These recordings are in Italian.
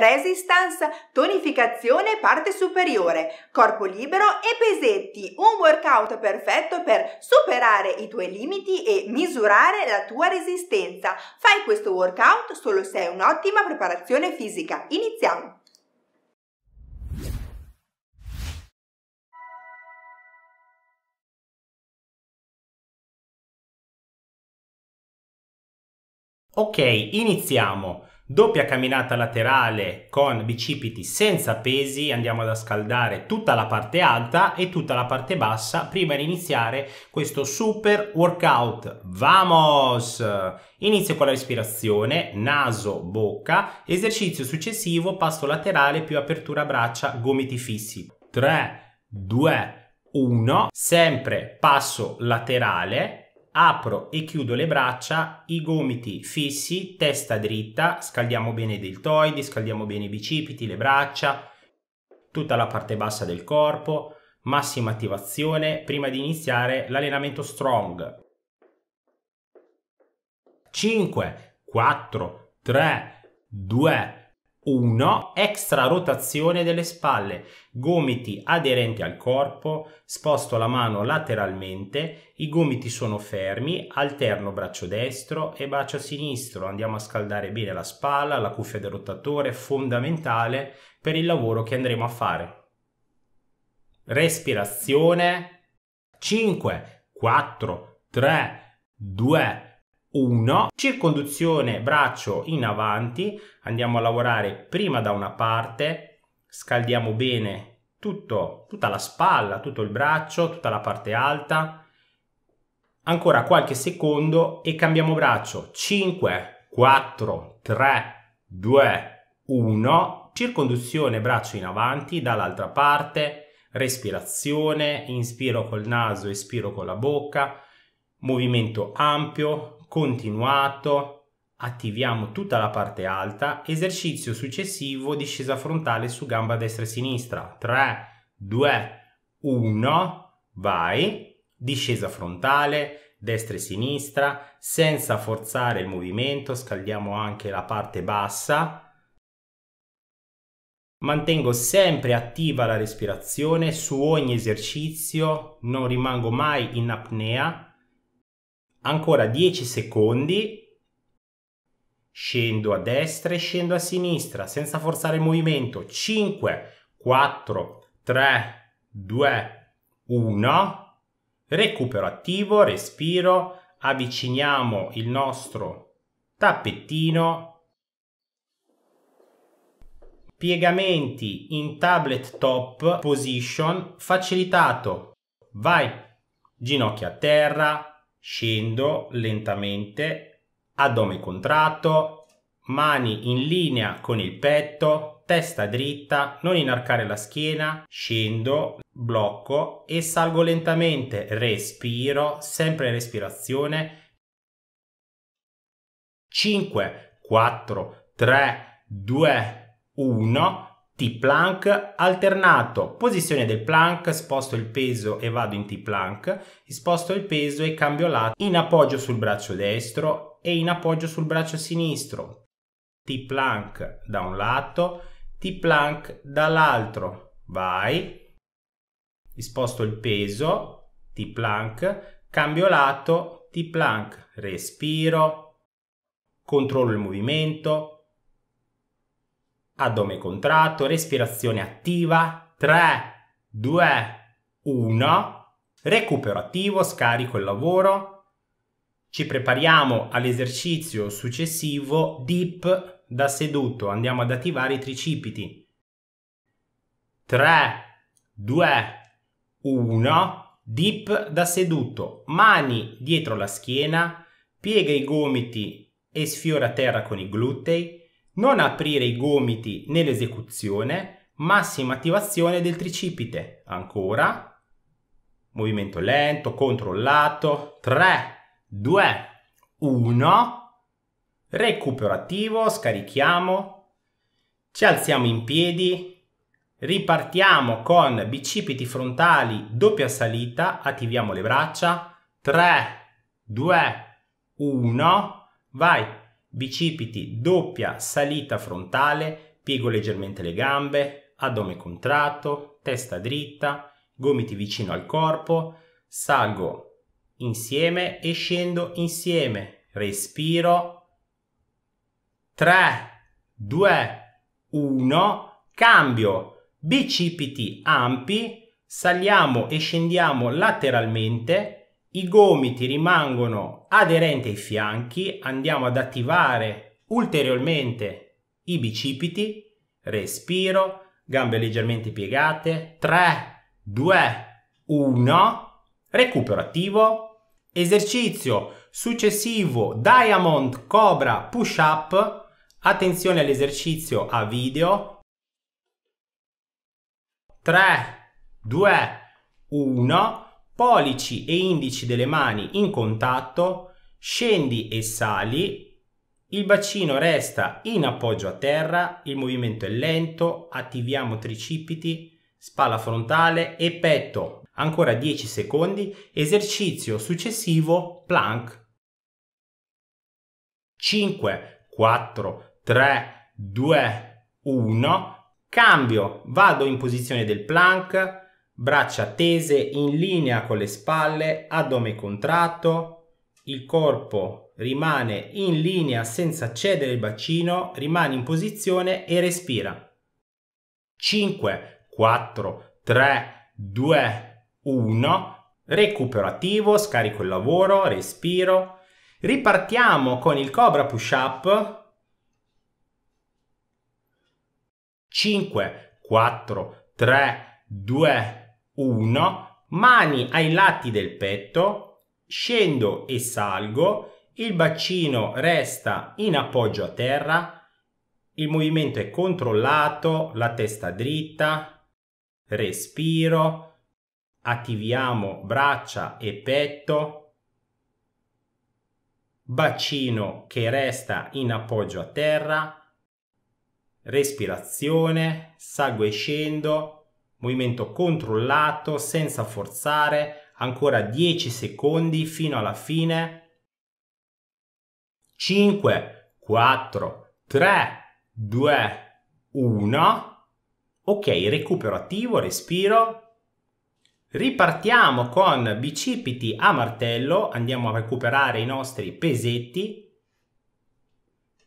resistance, tonificazione parte superiore, corpo libero e pesetti. Un workout perfetto per superare i tuoi limiti e misurare la tua resistenza. Fai questo workout solo se hai un'ottima preparazione fisica. Iniziamo! Ok, iniziamo doppia camminata laterale con bicipiti senza pesi, andiamo ad scaldare tutta la parte alta e tutta la parte bassa prima di iniziare questo super workout. Vamos! Inizio con la respirazione, naso, bocca, esercizio successivo, passo laterale più apertura braccia, gomiti fissi. 3, 2, 1, sempre passo laterale, apro e chiudo le braccia, i gomiti fissi, testa dritta, scaldiamo bene i deltoidi, scaldiamo bene i bicipiti, le braccia, tutta la parte bassa del corpo, massima attivazione prima di iniziare l'allenamento strong. 5, 4, 3, 2, 1. 1. Extra rotazione delle spalle, gomiti aderenti al corpo, sposto la mano lateralmente, i gomiti sono fermi, alterno braccio destro e braccio sinistro, andiamo a scaldare bene la spalla, la cuffia del rotatore, fondamentale per il lavoro che andremo a fare. Respirazione 5, 4, 3, 2, 1, circonduzione braccio in avanti, andiamo a lavorare prima da una parte, scaldiamo bene tutto, tutta la spalla, tutto il braccio, tutta la parte alta, ancora qualche secondo e cambiamo braccio, 5, 4, 3, 2, 1, circonduzione braccio in avanti dall'altra parte, respirazione, inspiro col naso, espiro con la bocca, movimento ampio, continuato, attiviamo tutta la parte alta, esercizio successivo discesa frontale su gamba destra e sinistra, 3, 2, 1, vai, discesa frontale, destra e sinistra, senza forzare il movimento, scaldiamo anche la parte bassa, Mantengo sempre attiva la respirazione su ogni esercizio, non rimango mai in apnea, ancora 10 secondi, scendo a destra e scendo a sinistra senza forzare il movimento, 5, 4, 3, 2, 1, recupero attivo, respiro, avviciniamo il nostro tappettino, piegamenti in tablet top position facilitato, vai, ginocchia a terra, scendo lentamente, addome contratto, mani in linea con il petto, testa dritta, non inarcare la schiena, scendo, blocco e salgo lentamente, respiro, sempre respirazione. 5, 4, 3, 2, 1 T-plank, alternato posizione del plank, sposto il peso e vado in T-plank, sposto il peso e cambio lato in appoggio sul braccio destro e in appoggio sul braccio sinistro. T-plank da un lato, T-plank dall'altro. Vai, sposto il peso, T-plank, cambio lato, T-plank, respiro, controllo il movimento, addome contratto, respirazione attiva, 3, 2, 1, recupero attivo, scarico il lavoro, ci prepariamo all'esercizio successivo, dip da seduto, andiamo ad attivare i tricipiti, 3, 2, 1, dip da seduto, mani dietro la schiena, piega i gomiti e sfiora terra con i glutei, non aprire i gomiti nell'esecuzione, massima attivazione del tricipite. Ancora. Movimento lento, controllato. 3, 2, 1. Recupero attivo, scarichiamo. Ci alziamo in piedi. Ripartiamo con bicipiti frontali, doppia salita, attiviamo le braccia. 3, 2, 1. Vai, bicipiti, doppia salita frontale, piego leggermente le gambe, addome contratto, testa dritta, gomiti vicino al corpo, salgo insieme e scendo insieme, respiro, 3, 2, 1, cambio, bicipiti ampi, saliamo e scendiamo lateralmente, i gomiti rimangono aderenti ai fianchi, andiamo ad attivare ulteriormente i bicipiti, respiro, gambe leggermente piegate, 3, 2, 1, recupero attivo, esercizio successivo Diamond Cobra Push Up, attenzione all'esercizio a video, 3, 2, 1, pollici e indici delle mani in contatto, scendi e sali, il bacino resta in appoggio a terra, il movimento è lento, attiviamo tricipiti, spalla frontale e petto. Ancora 10 secondi, esercizio successivo plank. 5, 4, 3, 2, 1, cambio, vado in posizione del plank, braccia tese in linea con le spalle, addome contratto, il corpo rimane in linea senza cedere il bacino, rimane in posizione e respira. 5, 4, 3, 2, 1, recupero attivo, scarico il lavoro, respiro. Ripartiamo con il cobra push up. 5, 4, 3, 2, 1. 1, mani ai lati del petto, scendo e salgo, il bacino resta in appoggio a terra, il movimento è controllato, la testa dritta, respiro, attiviamo braccia e petto, bacino che resta in appoggio a terra, respirazione, salgo e scendo, movimento controllato senza forzare, ancora 10 secondi fino alla fine. 5, 4, 3, 2, 1. Ok, recupero attivo, respiro. Ripartiamo con bicipiti a martello, andiamo a recuperare i nostri pesetti.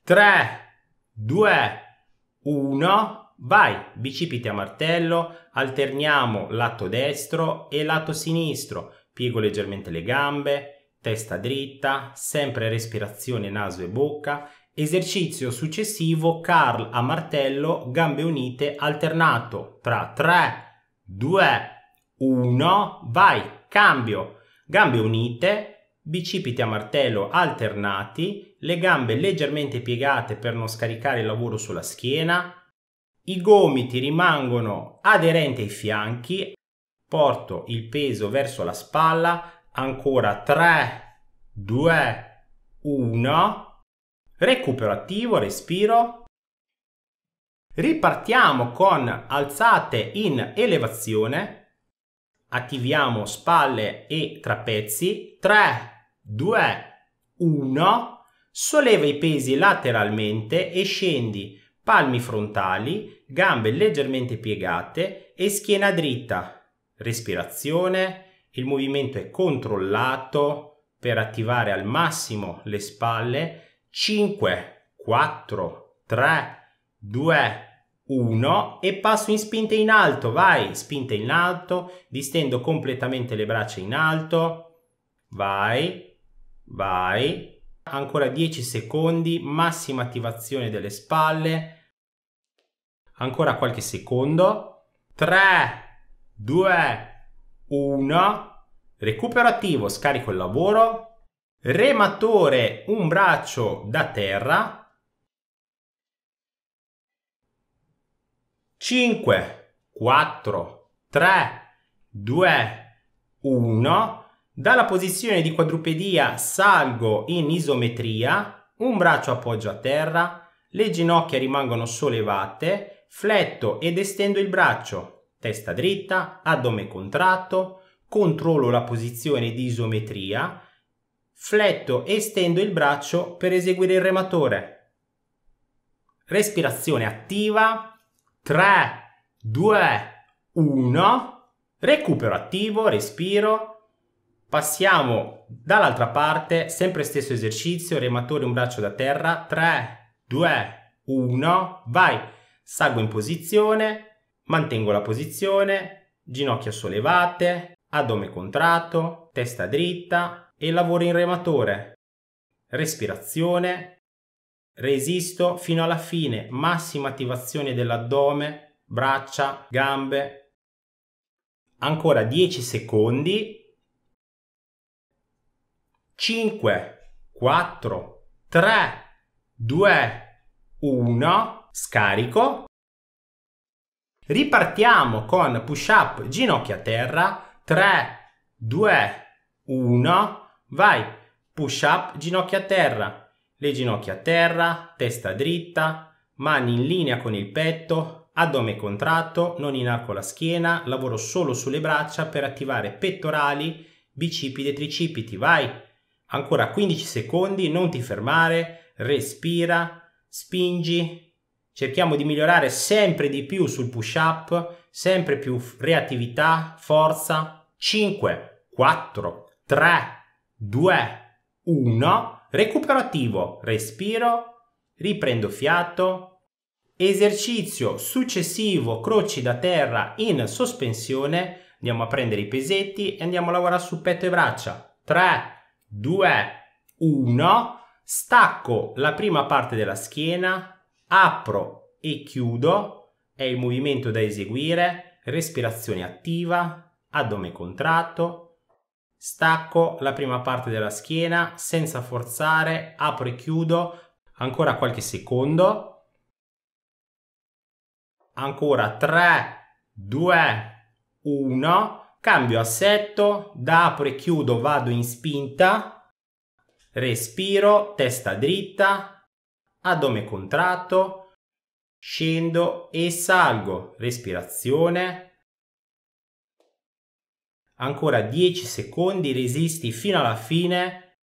3, 2, 1 Vai, bicipiti a martello, alterniamo lato destro e lato sinistro, piego leggermente le gambe, testa dritta, sempre respirazione naso e bocca. Esercizio successivo, Carl a martello, gambe unite, alternato tra 3, 2, 1, vai, cambio, gambe unite, bicipiti a martello alternati, le gambe leggermente piegate per non scaricare il lavoro sulla schiena, i gomiti rimangono aderenti ai fianchi, porto il peso verso la spalla, ancora 3, 2, 1, recupero attivo, respiro, ripartiamo con alzate in elevazione, attiviamo spalle e trapezzi, 3, 2, 1, solleva i pesi lateralmente e scendi palmi frontali, gambe leggermente piegate e schiena dritta. Respirazione, il movimento è controllato per attivare al massimo le spalle. 5, 4, 3, 2, 1 e passo in spinta in alto, vai, spinta in alto, distendo completamente le braccia in alto, vai, vai, ancora 10 secondi, massima attivazione delle spalle, Ancora qualche secondo. 3, 2, 1. Recupero attivo, scarico il lavoro. Rematore, un braccio da terra. 5, 4, 3, 2, 1. Dalla posizione di quadrupedia salgo in isometria, un braccio appoggio a terra, le ginocchia rimangono sollevate fletto ed estendo il braccio, testa dritta, addome contratto, controllo la posizione di isometria, fletto e estendo il braccio per eseguire il rematore. Respirazione attiva, 3, 2, 1, recupero attivo, respiro, passiamo dall'altra parte, sempre stesso esercizio, rematore un braccio da terra, 3, 2, 1, vai! salgo in posizione, mantengo la posizione, ginocchia sollevate, addome contratto, testa dritta e lavoro in rematore. Respirazione, resisto fino alla fine, massima attivazione dell'addome, braccia, gambe. Ancora 10 secondi. 5, 4, 3, 2, 1 scarico. Ripartiamo con push up ginocchia a terra, 3, 2, 1, vai, push up ginocchia a terra, le ginocchia a terra, testa dritta, mani in linea con il petto, addome contratto, non inarco la schiena, lavoro solo sulle braccia per attivare pettorali, bicipiti e tricipiti, vai, ancora 15 secondi, non ti fermare, respira, spingi, cerchiamo di migliorare sempre di più sul push up, sempre più reattività, forza. 5, 4, 3, 2, 1, recupero attivo, respiro, riprendo fiato, esercizio successivo, croci da terra in sospensione, andiamo a prendere i pesetti e andiamo a lavorare su petto e braccia. 3, 2, 1, stacco la prima parte della schiena, apro e chiudo è il movimento da eseguire, respirazione attiva, addome contratto, stacco la prima parte della schiena senza forzare, apro e chiudo, ancora qualche secondo, ancora 3, 2, 1, cambio assetto, da apro e chiudo vado in spinta, respiro, testa dritta, a dome contratto, scendo e salgo, respirazione. Ancora 10 secondi, resisti fino alla fine.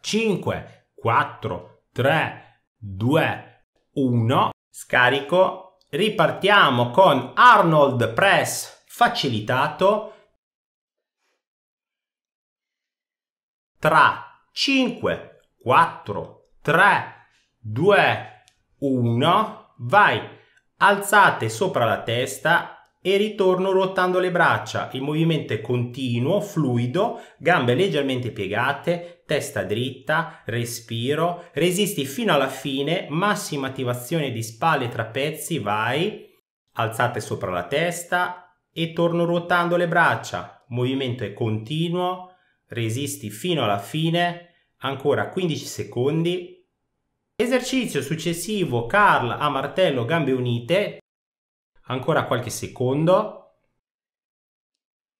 5, 4, 3, 2, 1. Scarico. Ripartiamo con Arnold Press facilitato. Tra 5, 4, 3, 2, 1, vai, alzate sopra la testa e ritorno ruotando le braccia, il movimento è continuo, fluido, gambe leggermente piegate, testa dritta, respiro, resisti fino alla fine, massima attivazione di spalle e trapezzi, vai, alzate sopra la testa e torno ruotando le braccia, il movimento è continuo, resisti fino alla fine, ancora 15 secondi. Esercizio successivo, Carl a martello, gambe unite, ancora qualche secondo.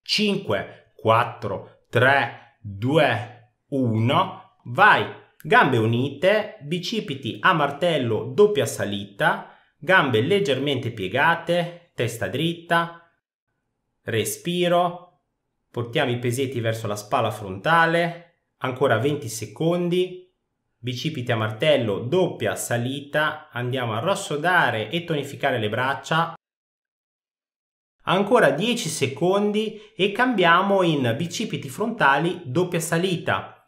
5, 4, 3, 2, 1, vai, gambe unite, bicipiti a martello, doppia salita, gambe leggermente piegate, testa dritta, respiro, portiamo i pesetti verso la spalla frontale, ancora 20 secondi, bicipiti a martello, doppia salita, andiamo a rassodare e tonificare le braccia, ancora 10 secondi e cambiamo in bicipiti frontali, doppia salita,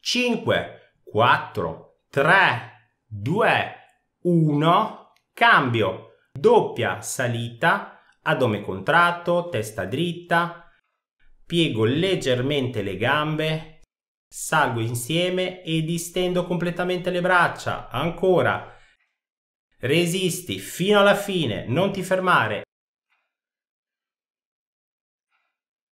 5, 4, 3, 2, 1, cambio, doppia salita, addome contratto, testa dritta, piego leggermente le gambe, salgo insieme e distendo completamente le braccia, ancora. Resisti fino alla fine, non ti fermare.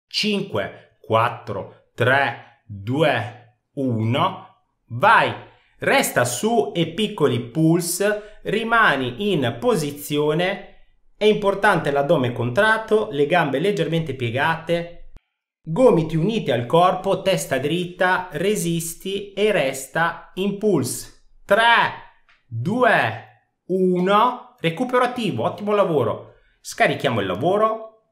5, 4, 3, 2, 1, vai! Resta su e piccoli pulse, rimani in posizione, è importante l'addome contratto, le gambe leggermente piegate, Gomiti uniti al corpo, testa dritta, resisti e resta impulse. 3, 2, 1, recupero attivo, ottimo lavoro. Scarichiamo il lavoro.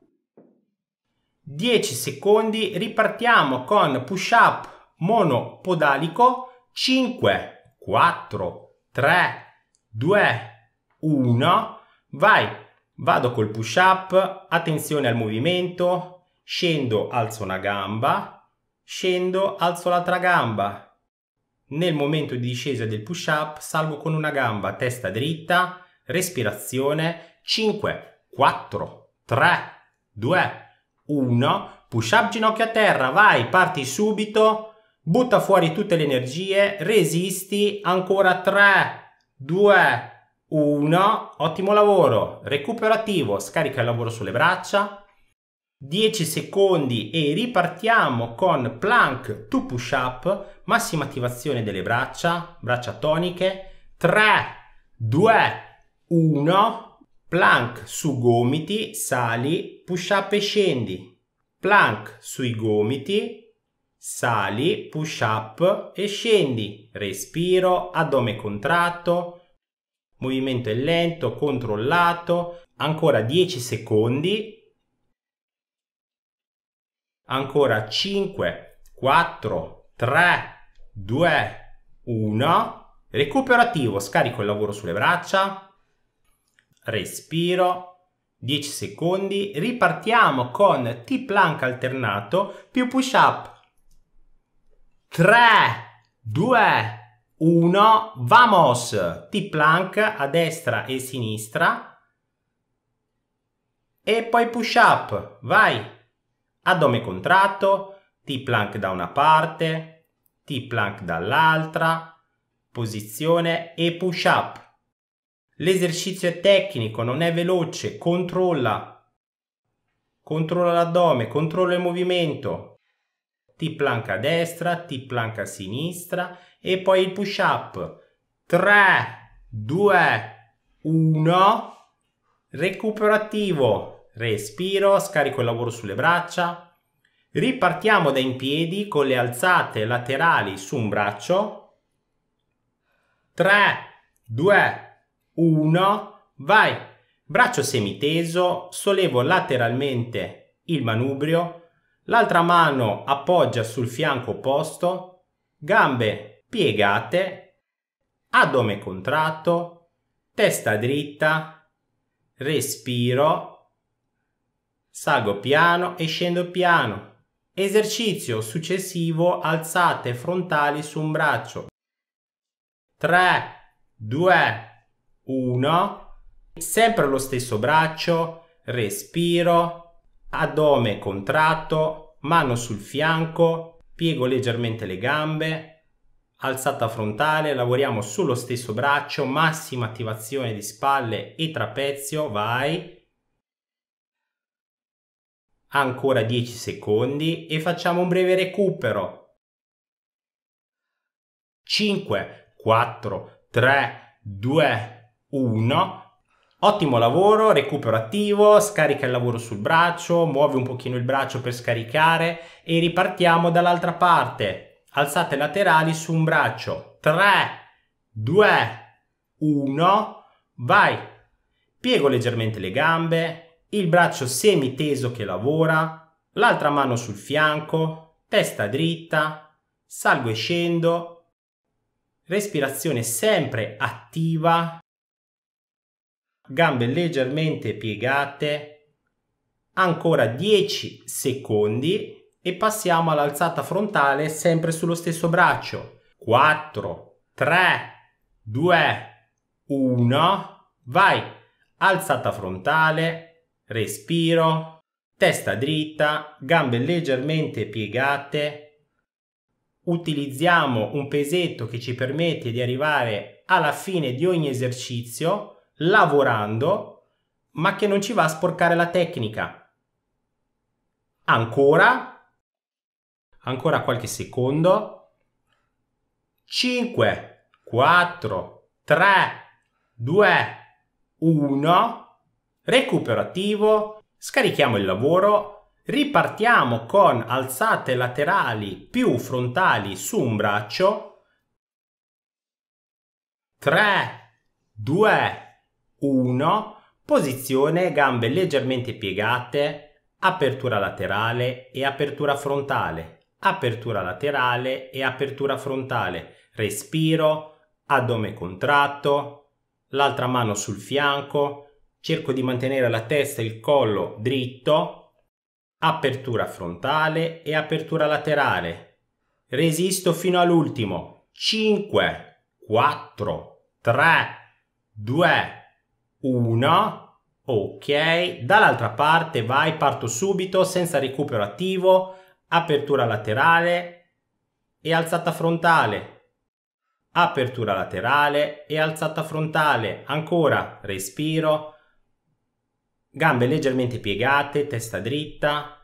10 secondi, ripartiamo con push up monopodalico. 5, 4, 3, 2, 1. Vai, vado col push up, attenzione al movimento, Scendo, alzo una gamba, scendo, alzo l'altra gamba. Nel momento di discesa del push-up salgo con una gamba, testa dritta, respirazione, 5, 4, 3, 2, 1, push up ginocchio a terra, vai, parti subito, butta fuori tutte le energie, resisti, ancora 3, 2, 1, ottimo lavoro, recupero attivo, scarica il lavoro sulle braccia, 10 secondi e ripartiamo con plank to push up, massima attivazione delle braccia, braccia toniche, 3, 2, 1, plank su gomiti, sali, push up e scendi, plank sui gomiti, sali, push up e scendi, respiro, addome contratto, movimento è lento, controllato, ancora 10 secondi, ancora 5, 4, 3, 2, 1, recupero attivo, scarico il lavoro sulle braccia, respiro, 10 secondi, ripartiamo con T-plank alternato più push up, 3, 2, 1, vamos, T-plank a destra e sinistra, e poi push up, vai, addome contratto, T-plank da una parte, T-plank dall'altra, posizione e push up. L'esercizio è tecnico, non è veloce, controlla. Controlla l'addome, controlla il movimento. T-plank a destra, T-plank a sinistra e poi il push up. 3, 2, 1, recupero attivo respiro, scarico il lavoro sulle braccia. Ripartiamo da in piedi con le alzate laterali su un braccio. 3, 2, 1, vai! Braccio semiteso, sollevo lateralmente il manubrio, l'altra mano appoggia sul fianco opposto, gambe piegate, addome contratto, testa dritta, respiro, Salgo piano e scendo piano. Esercizio successivo alzate frontali su un braccio. 3, 2, 1. Sempre lo stesso braccio, respiro, addome contratto, mano sul fianco, piego leggermente le gambe, alzata frontale, lavoriamo sullo stesso braccio, massima attivazione di spalle e trapezio, vai ancora 10 secondi e facciamo un breve recupero. 5, 4, 3, 2, 1. Ottimo lavoro, recupero attivo, scarica il lavoro sul braccio, muovi un pochino il braccio per scaricare e ripartiamo dall'altra parte. Alzate laterali su un braccio. 3, 2, 1, vai. Piego leggermente le gambe, il braccio semiteso che lavora, l'altra mano sul fianco, testa dritta, salgo e scendo, respirazione sempre attiva, gambe leggermente piegate, ancora 10 secondi e passiamo all'alzata frontale sempre sullo stesso braccio. 4, 3, 2, 1, vai! Alzata frontale, respiro, testa dritta, gambe leggermente piegate. Utilizziamo un pesetto che ci permette di arrivare alla fine di ogni esercizio lavorando, ma che non ci va a sporcare la tecnica. Ancora, ancora qualche secondo. 5, 4, 3, 2, 1 recupero attivo, scarichiamo il lavoro, ripartiamo con alzate laterali più frontali su un braccio, 3, 2, 1, posizione gambe leggermente piegate, apertura laterale e apertura frontale, apertura laterale e apertura frontale, respiro, addome contratto, l'altra mano sul fianco, cerco di mantenere la testa e il collo dritto, apertura frontale e apertura laterale. Resisto fino all'ultimo. 5, 4, 3, 2, 1. Ok, dall'altra parte vai, parto subito senza recupero attivo, apertura laterale e alzata frontale. Apertura laterale e alzata frontale. Ancora, respiro, Gambe leggermente piegate, testa dritta,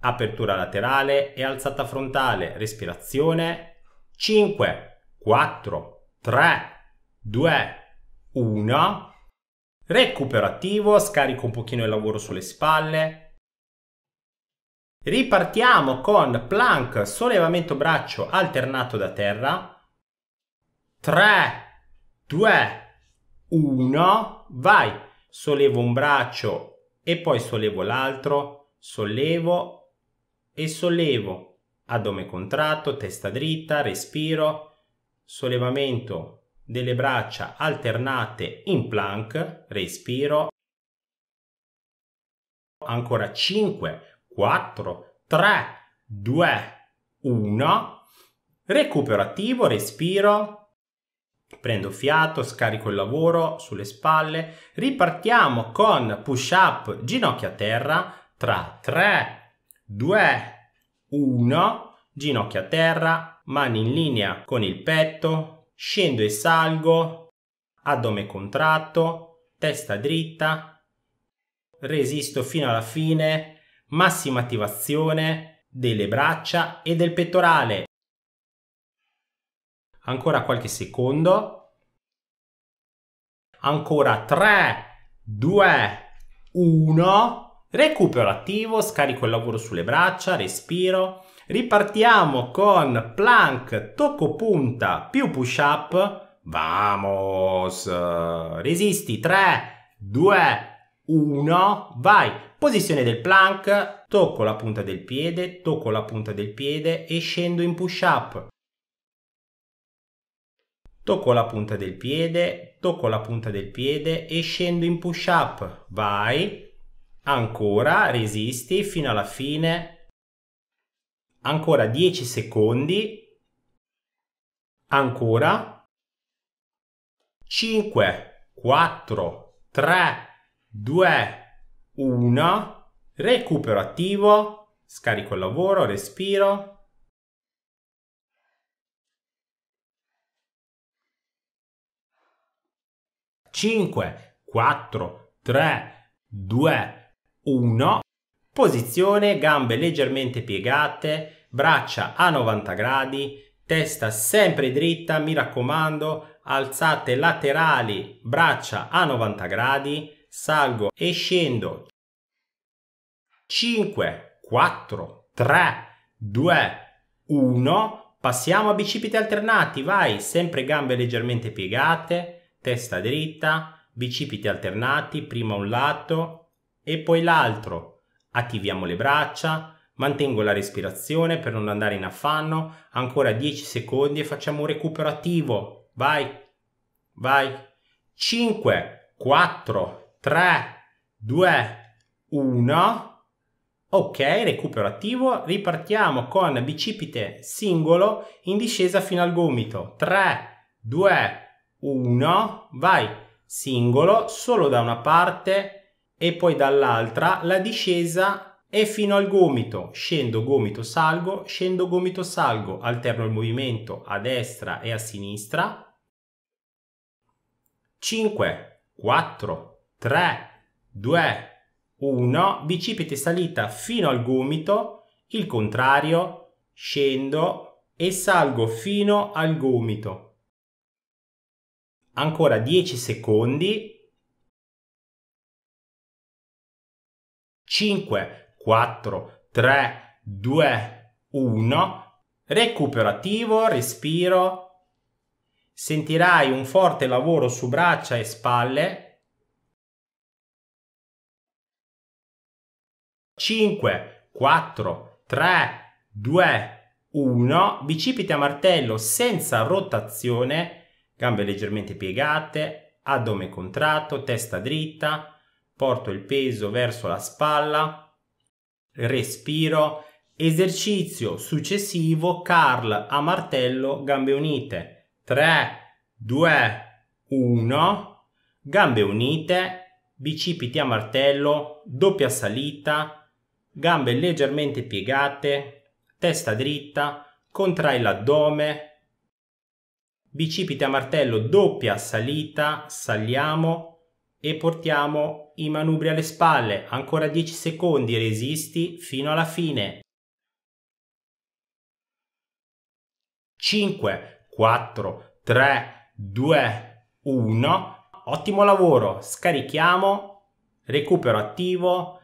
apertura laterale e alzata frontale, respirazione. 5, 4, 3, 2, 1. recuperativo, scarico un pochino il lavoro sulle spalle. Ripartiamo con plank, sollevamento braccio alternato da terra. 3, 2, 1, vai! sollevo un braccio e poi sollevo l'altro, sollevo e sollevo, addome contratto, testa dritta, respiro, sollevamento delle braccia alternate in plank, respiro, ancora 5, 4, 3, 2, 1, recupero attivo, respiro, Prendo fiato, scarico il lavoro sulle spalle, ripartiamo con push up ginocchia a terra tra 3, 2, 1, ginocchia a terra, mani in linea con il petto, scendo e salgo, addome contratto, testa dritta, resisto fino alla fine, massima attivazione delle braccia e del pettorale. Ancora qualche secondo. Ancora 3, 2, 1. Recupero attivo, scarico il lavoro sulle braccia, respiro. Ripartiamo con plank, tocco punta più push up. Vamos! Resisti 3, 2, 1, vai, posizione del plank, tocco la punta del piede, tocco la punta del piede e scendo in push up tocco la punta del piede, tocco la punta del piede e scendo in push up, vai, ancora, resisti fino alla fine, ancora 10 secondi, ancora, 5, 4, 3, 2, 1, recupero attivo, scarico il lavoro, respiro, 5, 4, 3, 2, 1. Posizione, gambe leggermente piegate, braccia a 90 gradi, testa sempre dritta, mi raccomando, alzate laterali, braccia a 90 gradi, salgo e scendo. 5, 4, 3, 2, 1. Passiamo a bicipiti alternati, vai, sempre gambe leggermente piegate, testa dritta, bicipiti alternati, prima un lato e poi l'altro. Attiviamo le braccia, mantengo la respirazione per non andare in affanno, ancora 10 secondi e facciamo un recupero attivo. Vai, vai. 5, 4, 3, 2, 1. Ok, recupero attivo, ripartiamo con bicipite singolo in discesa fino al gomito. 3, 2, 1. 1, vai, singolo, solo da una parte e poi dall'altra, la discesa e fino al gomito, scendo, gomito, salgo, scendo, gomito, salgo, alterno il movimento a destra e a sinistra. 5, 4, 3, 2, 1, bicipite salita fino al gomito, il contrario, scendo e salgo fino al gomito. Ancora 10 secondi. 5, 4, 3, 2, 1. Recupero attivo, respiro. Sentirai un forte lavoro su braccia e spalle. 5, 4, 3, 2, 1, bicipiti a martello senza rotazione gambe leggermente piegate, addome contratto, testa dritta, porto il peso verso la spalla, respiro, esercizio successivo Carl a martello, gambe unite, 3, 2, 1, gambe unite, bicipiti a martello, doppia salita, gambe leggermente piegate, testa dritta, contrai l'addome, bicipiti a martello, doppia salita, saliamo e portiamo i manubri alle spalle, ancora 10 secondi, resisti fino alla fine. 5, 4, 3, 2, 1, ottimo lavoro, scarichiamo, recupero attivo,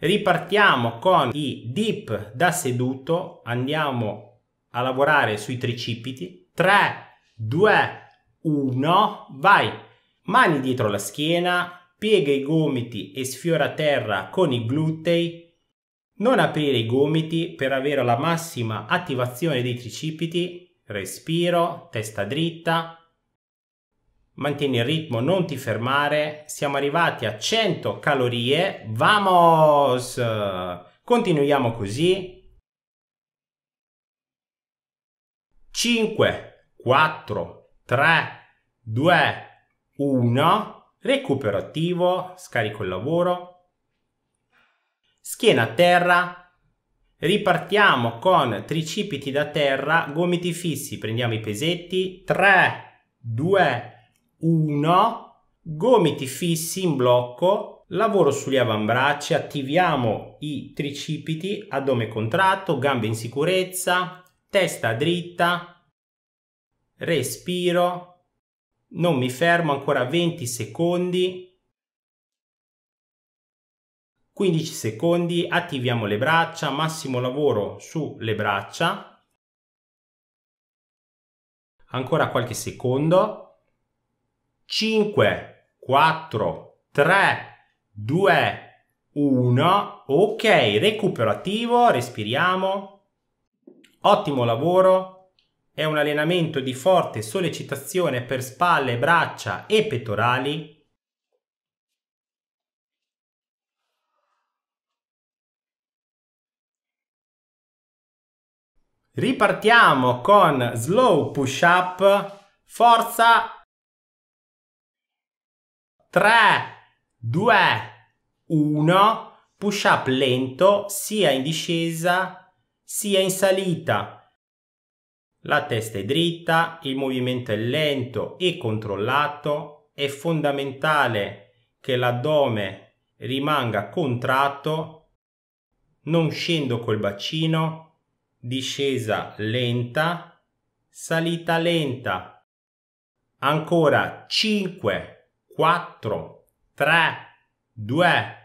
ripartiamo con i dip da seduto, andiamo a lavorare sui tricipiti, 3, 2, 1, vai! Mani dietro la schiena, piega i gomiti e sfiora terra con i glutei. Non aprire i gomiti per avere la massima attivazione dei tricipiti. Respiro, testa dritta. Mantieni il ritmo, non ti fermare. Siamo arrivati a 100 calorie. Vamos! Continuiamo così. 5 4, 3, 2, 1, recupero attivo, scarico il lavoro, schiena a terra, ripartiamo con tricipiti da terra, gomiti fissi, prendiamo i pesetti, 3, 2, 1, gomiti fissi in blocco, lavoro sugli avambracci, attiviamo i tricipiti, addome contratto, gambe in sicurezza, testa dritta, respiro, non mi fermo ancora 20 secondi, 15 secondi, attiviamo le braccia, massimo lavoro sulle braccia, ancora qualche secondo, 5, 4, 3, 2, 1, ok, recupero attivo, respiriamo, ottimo lavoro, è un allenamento di forte sollecitazione per spalle, braccia e pettorali Ripartiamo con slow push up, forza 3, 2, 1, push up lento sia in discesa sia in salita. La testa è dritta, il movimento è lento e controllato, è fondamentale che l'addome rimanga contratto, non scendo col bacino, discesa lenta, salita lenta. Ancora 5, 4, 3, 2,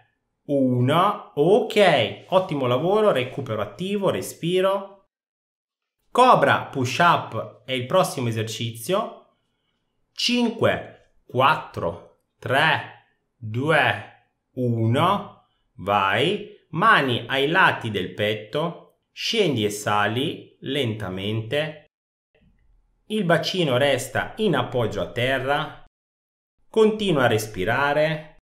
1. Ok, ottimo lavoro, recupero attivo, respiro. Cobra push up è il prossimo esercizio. 5, 4, 3, 2, 1. Vai. Mani ai lati del petto. Scendi e sali lentamente. Il bacino resta in appoggio a terra. Continua a respirare.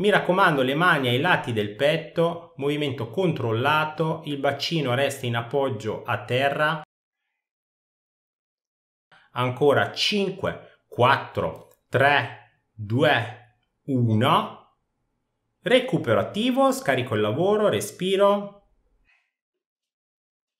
Mi raccomando le mani ai lati del petto, movimento controllato, il bacino resta in appoggio a terra. Ancora 5, 4, 3, 2, 1. Recupero attivo, scarico il lavoro, respiro.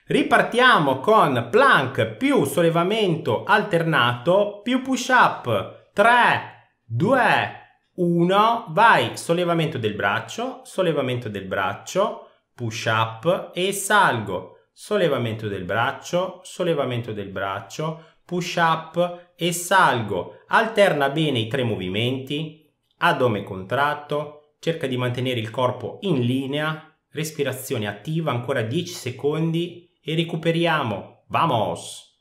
Ripartiamo con plank più sollevamento alternato più push up. 3, 2, 1. 1, vai, sollevamento del braccio, sollevamento del braccio, push up e salgo, sollevamento del braccio, sollevamento del braccio, push up e salgo. Alterna bene i tre movimenti, addome contratto, cerca di mantenere il corpo in linea, respirazione attiva, ancora 10 secondi e recuperiamo. Vamos!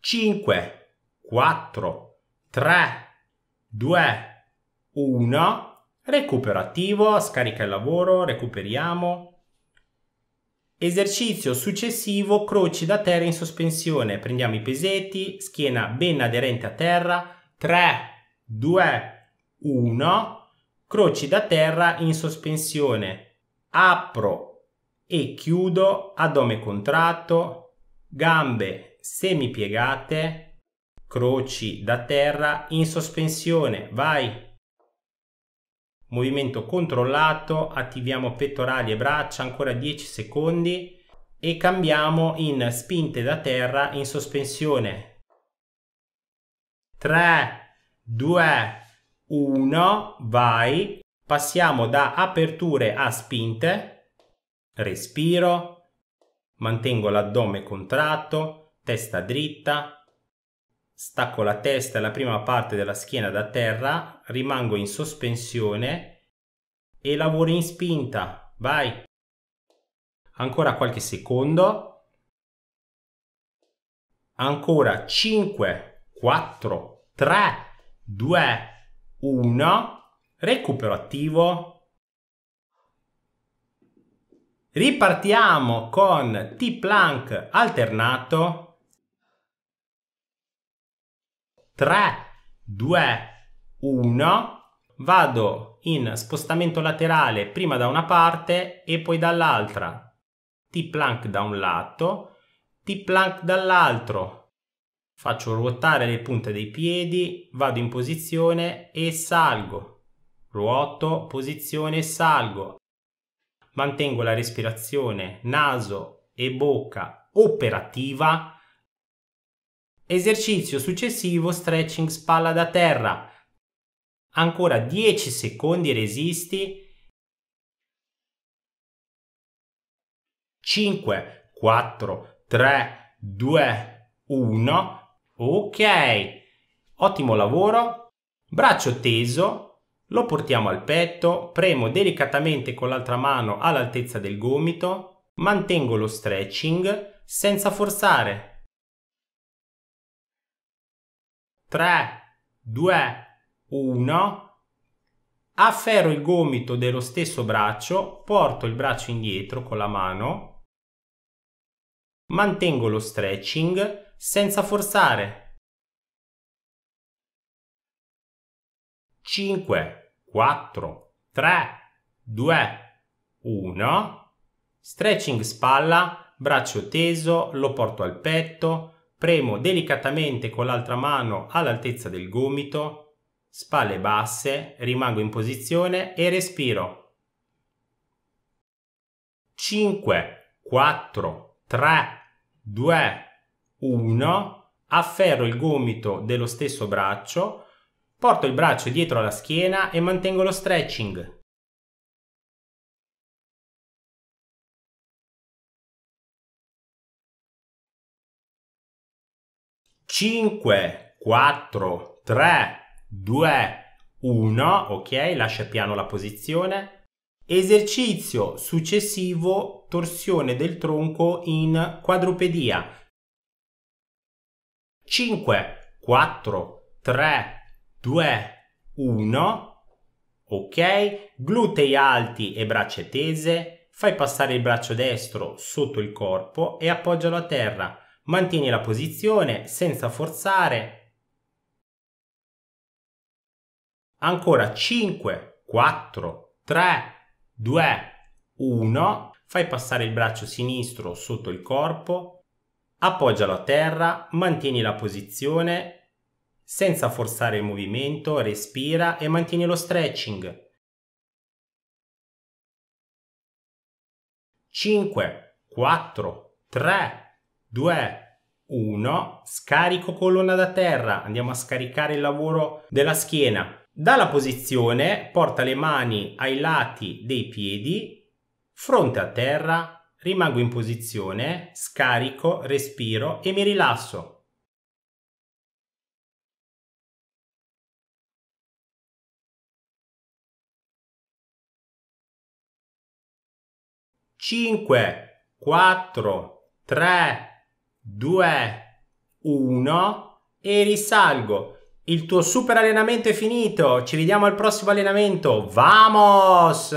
5, 4, 3, 2 1, recupero attivo, scarica il lavoro, recuperiamo. Esercizio successivo, croci da terra in sospensione. Prendiamo i pesetti, schiena ben aderente a terra, 3, 2, 1, croci da terra in sospensione. Apro e chiudo, addome contratto, gambe semipiegate, piegate, croci da terra in sospensione, vai! Movimento controllato, attiviamo pettorali e braccia, ancora 10 secondi e cambiamo in spinte da terra in sospensione. 3, 2, 1, vai! Passiamo da aperture a spinte, respiro, mantengo l'addome contratto, testa dritta, stacco la testa e la prima parte della schiena da terra, rimango in sospensione e lavoro in spinta. Vai! Ancora qualche secondo. Ancora 5, 4, 3, 2, 1. Recupero attivo. Ripartiamo con T-plank alternato 3, 2, 1, vado in spostamento laterale prima da una parte e poi dall'altra, T-plank da un lato, T-plank dall'altro, faccio ruotare le punte dei piedi, vado in posizione e salgo, ruoto, posizione e salgo, mantengo la respirazione naso e bocca operativa Esercizio successivo stretching spalla da terra. Ancora 10 secondi resisti. 5, 4, 3, 2, 1. Ok, ottimo lavoro. Braccio teso, lo portiamo al petto, premo delicatamente con l'altra mano all'altezza del gomito, mantengo lo stretching senza forzare. 3, 2, 1. Afferro il gomito dello stesso braccio, porto il braccio indietro con la mano, mantengo lo stretching senza forzare. 5, 4, 3, 2, 1. Stretching spalla, braccio teso, lo porto al petto, premo delicatamente con l'altra mano all'altezza del gomito, spalle basse, rimango in posizione e respiro. 5, 4, 3, 2, 1, afferro il gomito dello stesso braccio, porto il braccio dietro alla schiena e mantengo lo stretching. 5, 4, 3, 2, 1, ok? Lascia piano la posizione. Esercizio successivo, torsione del tronco in quadrupedia. 5, 4, 3, 2, 1, ok? Glutei alti e braccia tese. Fai passare il braccio destro sotto il corpo e appoggialo a terra. Mantieni la posizione senza forzare. Ancora 5, 4, 3, 2, 1. Fai passare il braccio sinistro sotto il corpo. Appoggialo a terra, mantieni la posizione senza forzare il movimento, respira e mantieni lo stretching. 5, 4, 3, 2, 1, scarico colonna da terra, andiamo a scaricare il lavoro della schiena. Dalla posizione porta le mani ai lati dei piedi, fronte a terra, rimango in posizione, scarico, respiro e mi rilasso. Cinque, quattro, tre, 2, 1 e risalgo. Il tuo super allenamento è finito. Ci vediamo al prossimo allenamento. Vamos!